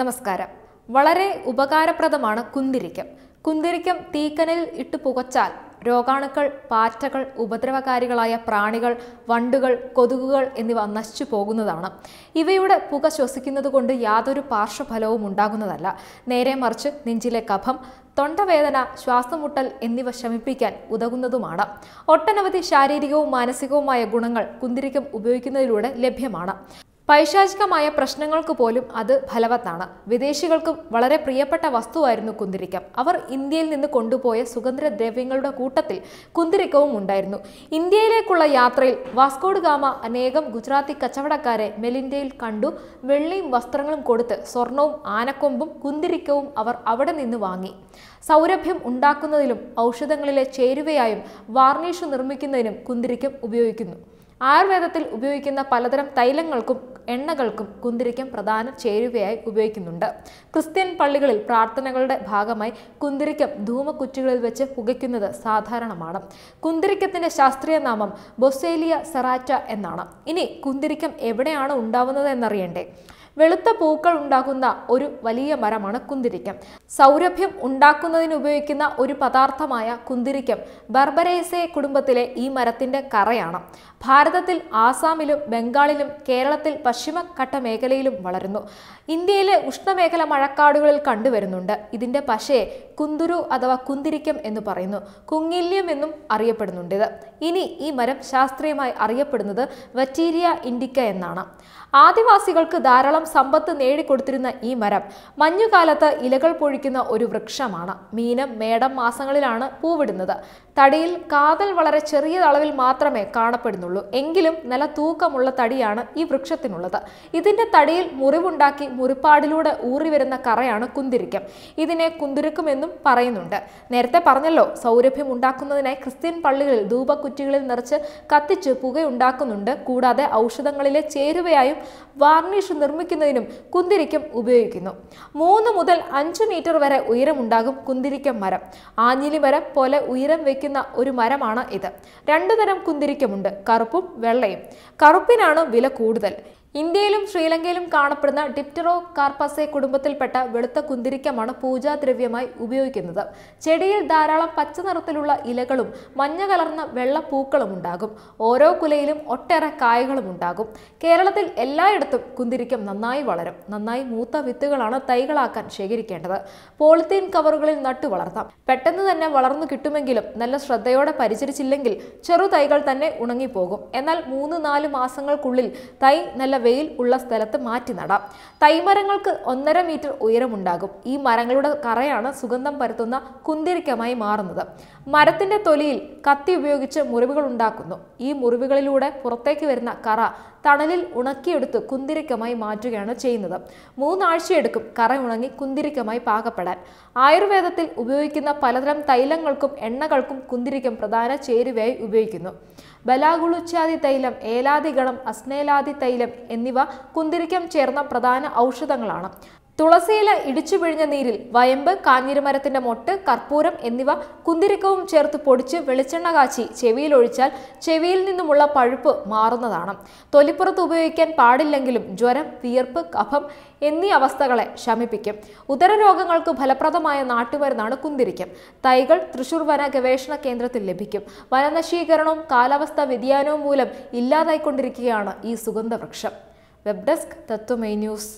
നമസ്കാരം വളരെ ഉപകാരപ്രദമാണ് കുന്തിരിക്കം കുന്തിരിക്കം തീക്കനിൽ ഇട്ട് പുകച്ചാൽ രോഗാണുക്കൾ പാറ്റകൾ ഉപദ്രവകാരികളായ പ്രാണികൾ വണ്ടുകൾ കൊതുകുകൾ എന്നിവ നശിച്ചു പോകുന്നതാണ് ഇവയുടെ പുക ശ്വസിക്കുന്നത് കൊണ്ട് യാതൊരു പാർശ്വഫലവും ഉണ്ടാകുന്നതല്ല നേരെ മറിച്ച് നെഞ്ചിലെ കഫം തൊണ്ടവേദന ശ്വാസമുട്ടൽ എന്നിവ ശമിപ്പിക്കാൻ ഉതകുന്നതുമാണ് ഒട്ടനവധി ശാരീരികവും മാനസികവുമായ ഗുണങ്ങൾ കുന്തിരിക്കം ഉപയോഗിക്കുന്നതിലൂടെ ലഭ്യമാണ് പൈശാചികമായ പ്രശ്നങ്ങൾക്ക് പോലും അത് ഫലവത്താണ് വിദേശികൾക്ക് വളരെ പ്രിയപ്പെട്ട വസ്തുവായിരുന്നു കുന്തിരിക്കം അവർ ഇന്ത്യയിൽ നിന്ന് കൊണ്ടുപോയ സുഗന്ധദ്രവ്യങ്ങളുടെ കൂട്ടത്തിൽ കുന്തിരിക്കവും ഉണ്ടായിരുന്നു ഇന്ത്യയിലേക്കുള്ള യാത്രയിൽ വാസ്കോഡ് ഗാമ അനേകം ഗുജറാത്തി കച്ചവടക്കാരെ മെലിൻഡയിൽ കണ്ടു വെള്ളിയും വസ്ത്രങ്ങളും കൊടുത്ത് സ്വർണവും ആനക്കൊമ്പും കുന്തിരിക്കവും അവർ അവിടെ നിന്ന് വാങ്ങി സൗരഭ്യം ഉണ്ടാക്കുന്നതിലും ഔഷധങ്ങളിലെ ചേരുവയായും വാർണിഷ് നിർമ്മിക്കുന്നതിനും കുന്തിരിക്കം ഉപയോഗിക്കുന്നു ആയുർവേദത്തിൽ ഉപയോഗിക്കുന്ന പലതരം തൈലങ്ങൾക്കും എണ്ണകൾക്കും കുന്തിരിക്കം പ്രധാന ചേരുവയായി ഉപയോഗിക്കുന്നുണ്ട് ക്രിസ്ത്യൻ പള്ളികളിൽ പ്രാർത്ഥനകളുടെ ഭാഗമായി കുന്തിരിക്കം ധൂമക്കുറ്റികളിൽ വെച്ച് പുകയ്ക്കുന്നത് സാധാരണമാണ് കുന്തിരിക്കത്തിന്റെ ശാസ്ത്രീയ നാമം ബൊസേലിയ സെറാറ്റ എന്നാണ് ഇനി കുന്തിരിക്കം എവിടെയാണ് ഉണ്ടാവുന്നത് എന്നറിയണ്ടേ വെളുത്ത പൂക്കൾ ഉണ്ടാക്കുന്ന ഒരു വലിയ മരമാണ് കുന്തിരിക്കം സൗരഭ്യം ഉണ്ടാക്കുന്നതിന് ഉപയോഗിക്കുന്ന ഒരു പദാർത്ഥമായ കുന്തിരിക്കം ബർബരേസെ കുടുംബത്തിലെ ഈ മരത്തിന്റെ കറയാണ് ഭാരതത്തിൽ ആസാമിലും ബംഗാളിലും കേരളത്തിൽ പശ്ചിമഘട്ട മേഖലയിലും വളരുന്നു ഇന്ത്യയിലെ ഉഷ്ണമേഖല മഴക്കാടുകളിൽ കണ്ടുവരുന്നുണ്ട് ഇതിന്റെ പശയെ കുന്തുരു അഥവാ കുന്തിരിക്കം എന്ന് പറയുന്നു കുങ്ങില്യം എന്നും അറിയപ്പെടുന്നുണ്ടിത് ഇനി ഈ മരം ശാസ്ത്രീയമായി അറിയപ്പെടുന്നത് വറ്റീരിയ ഇൻഡിക്ക എന്നാണ് ആദിവാസികൾക്ക് ധാരാളം സമ്പത്ത് നേടിക്കൊടുത്തിരുന്ന ഈ മരം മഞ്ഞുകാലത്ത് ഇലകൾ പൊഴിക്കുന്ന ഒരു വൃക്ഷമാണ് മീനം മേടം മാസങ്ങളിലാണ് പൂവിടുന്നത് തടിയിൽ കാതൽ വളരെ ചെറിയ അളവിൽ മാത്രമേ കാണപ്പെടുന്നുള്ളൂ എങ്കിലും നല്ല തൂക്കമുള്ള തടിയാണ് ഈ വൃക്ഷത്തിനുള്ളത് ഇതിന്റെ തടിയിൽ മുറിവുണ്ടാക്കി മുറിപ്പാടിലൂടെ ഊറി വരുന്ന കറയാണ് കുന്തിരിക്കം ഇതിനെ കുന്തിരിക്കും എന്നും പറയുന്നുണ്ട് നേരത്തെ പറഞ്ഞല്ലോ സൗരഭ്യം ഉണ്ടാക്കുന്നതിനായി ക്രിസ്ത്യൻ പള്ളികളിൽ ധൂപക്കുറ്റികളിൽ നിറച്ച് കത്തിച്ച് പുകയുണ്ടാക്കുന്നുണ്ട് കൂടാതെ ഔഷധങ്ങളിലെ ചേരുവയായും വാർണിഷ് നിർമ്മിക്കുന്നതിനും കുന്തിരിക്കം ഉപയോഗിക്കുന്നു മൂന്ന് മുതൽ അഞ്ച് മീറ്റർ വരെ ഉയരമുണ്ടാകും കുന്തിരിക്കം മരം ആഞ്ഞിലി മരം പോലെ ഉയരം വയ്ക്കുന്ന ഒരു മരമാണ് ഇത് രണ്ടു തരം കുന്തിരിക്കമുണ്ട് കറുപ്പും വെള്ളയും കറുപ്പിനാണ് വില കൂടുതൽ ഇന്ത്യയിലും ശ്രീലങ്കയിലും കാണപ്പെടുന്ന ഡിപ്റ്ററോ കാർപ്പസെ കുടുംബത്തിൽപ്പെട്ട വെളുത്ത കുന്തിരിക്കമാണ് പൂജാദ്രവ്യമായി ഉപയോഗിക്കുന്നത് ചെടിയിൽ ധാരാളം പച്ച നിറത്തിലുള്ള ഇലകളും മഞ്ഞ കലർന്ന വെള്ള പൂക്കളും ഉണ്ടാകും ഓരോ കുലയിലും ഒട്ടേറെ കായകളും ഉണ്ടാകും കേരളത്തിൽ എല്ലായിടത്തും കുന്തിരിക്കം നന്നായി വളരും നന്നായി മൂത്ത വിത്തുകളാണ് തൈകളാക്കാൻ ശേഖരിക്കേണ്ടത് പോളിത്തീൻ കവറുകളിൽ നട്ടു വളർത്താം പെട്ടെന്ന് തന്നെ വളർന്നു കിട്ടുമെങ്കിലും നല്ല ശ്രദ്ധയോടെ പരിചരിച്ചില്ലെങ്കിൽ ചെറു തൈകൾ തന്നെ ഉണങ്ങിപ്പോകും എന്നാൽ മൂന്ന് നാല് മാസങ്ങൾക്കുള്ളിൽ തൈ നല്ല വെയിൽ ഉള്ള സ്ഥലത്ത് മാറ്റി നടാം തൈമരങ്ങൾക്ക് ഒന്നര മീറ്റർ ഉയരമുണ്ടാകും ഈ മരങ്ങളുടെ കറയാണ് സുഗന്ധം പരത്തുന്ന കുന്തിരിക്കമായി മാറുന്നത് മരത്തിന്റെ തൊലിയിൽ കത്തി ഉപയോഗിച്ച് മുറിവുകൾ ഉണ്ടാക്കുന്നു ഈ മുറിവുകളിലൂടെ പുറത്തേക്ക് വരുന്ന കറ തണലിൽ ഉണക്കിയെടുത്ത് കുന്തിരിക്കമായി മാറ്റുകയാണ് ചെയ്യുന്നത് മൂന്നാഴ്ചയെടുക്കും കറ ഉണങ്ങി കുന്തിരിക്കമായി പാകപ്പെടാൻ ആയുർവേദത്തിൽ ഉപയോഗിക്കുന്ന പലതരം തൈലങ്ങൾക്കും എണ്ണകൾക്കും കുന്തിരിക്കം പ്രധാന ചേരുവയായി ഉപയോഗിക്കുന്നു ബലാഗുളുച്ചാതി തൈലം ഏലാദിഗണം അസ്നേലാദി തൈലം എന്നിവ കുന്തിരിക്കം ചേർന്ന പ്രധാന ഔഷധങ്ങളാണ് തുളസിയില ഇടിച്ചു പിഴിഞ്ഞ നീരിൽ വയമ്പ് കാഞ്ഞിരമരത്തിന്റെ മൊട്ട് കർപ്പൂരം എന്നിവ കുന്തിരിക്കവും ചേർത്ത് പൊടിച്ച് വെളിച്ചെണ്ണ കാച്ചി ഒഴിച്ചാൽ ചെവിയിൽ നിന്നുമുള്ള പഴുപ്പ് മാറുന്നതാണ് തൊലിപ്പുറത്ത് ഉപയോഗിക്കാൻ പാടില്ലെങ്കിലും ജ്വരം വിയർപ്പ് കഫം എന്നീ അവസ്ഥകളെ ശമിപ്പിക്കും ഉദരരോഗങ്ങൾക്ക് ഫലപ്രദമായ നാട്ടുമരുന്നാണ് കുന്തിരിക്കം തൈകൾ തൃശൂർ വന ഗവേഷണ കേന്ദ്രത്തിൽ ലഭിക്കും വനനശീകരണവും കാലാവസ്ഥാ വ്യതിയാനവും മൂലം ഇല്ലാതായിക്കൊണ്ടിരിക്കുകയാണ് ഈ സുഗന്ധവൃക്ഷം വെബ് ഡെസ്ക് തത്വമൈ ന്യൂസ്